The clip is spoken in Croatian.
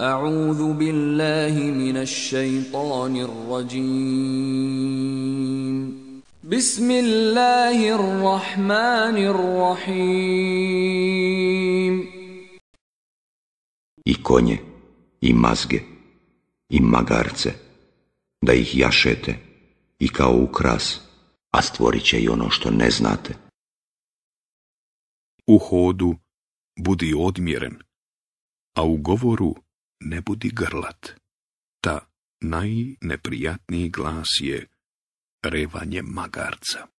أعوذ بالله من الشيطان الرجيم بسم الله الرحمن I konje, i mazge, i magarce, da ih jašete, i kao ukras, a stvorit će i ono što ne znate. U hodu budi odmjeren, a u govoru ne budi grlat. Ta najneprijatniji glas je revanje magarca.